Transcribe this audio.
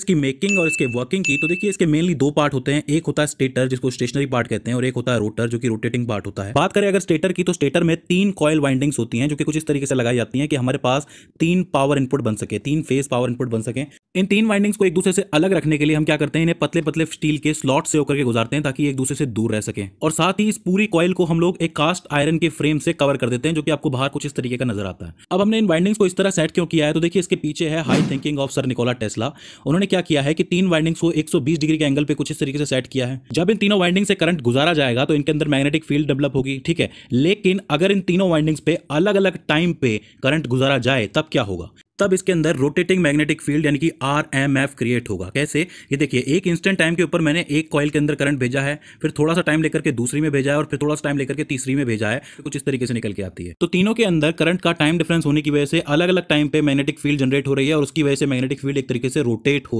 इसकी मेकिंग और इसके वर्किंग की तो देखिए इसके मेनली दो पार्ट होते हैं एक होता है स्टेटर जिसको स्टेशनरी पार्ट कहते हैं और एक होता है रोटर जो कि रोटेटिंग पार्ट होता है बात करें अगर स्टेटर की तो स्टेटर में तीन कॉयल वाइंडिंग्स होती हैं जो कि कुछ इस तरीके से लगाई जाती हैं कि हमारे पास तीन पावर इनपुट बन सके तीन फेस पावर इनपुट बन सके इन तीन वाइंडिंग्स को एक दूसरे से अलग रखने के लिए हम क्या करते हैं इन्हें पतले पतले स्टील के स्लॉट से होकर के गुजारते हैं ताकि एक दूसरे से दूर रह सके और साथ ही इस पूरी कॉयल को हम लोग एक कास्ट आयरन के फ्रेम से कवर कर देते हैं जो कि आपको बाहर कुछ इस तरीके का नजर आता है अब हमने इन वाइंडिंग्स को इस तरह सेट क्यों किया है तो देखिए इसके पीछे है high thinking of sir Nikola Tesla उन्होंने क्या किया है कि तीन वाइंडिंग्स को 120 डिग्री के एंगल पे कुछ इस तरीके से सेट किया है जब इन तीनों वाइंडिंग से करंट गुजारा जाएगा तो इनके अंदर मैग्नेटिक फील्ड डेवलप होगी ठीक है लेकिन अगर इन तीनों वाइंडिंग्स पे अलग अलग टाइम पे करंट गुजारा जाए तब क्या होगा तब इसके अंदर रोटेटिंग मैग्नेटिक फील्ड यानी कि आर एम एफ क्रिएट होगा कैसे ये देखिए एक इंस्टेंट टाइम के ऊपर मैंने एक कॉयल के अंदर करंट भेजा है फिर थोड़ा सा टाइम लेकर के दूसरी में भेजा है और फिर थोड़ा सा टाइम लेकर के तीसरी में भेजा है तो कुछ इस तरीके से निकल के आती है तो तीनों के अंदर करंट का टाइम डिफरेंस होने की वजह से अलग अलग टाइम पे मैग्नेटिक फील्ड जनरेट हो रही है और उसकी वजह से मैग्नेटिक फील्ड एक तरीके से रोटेट हो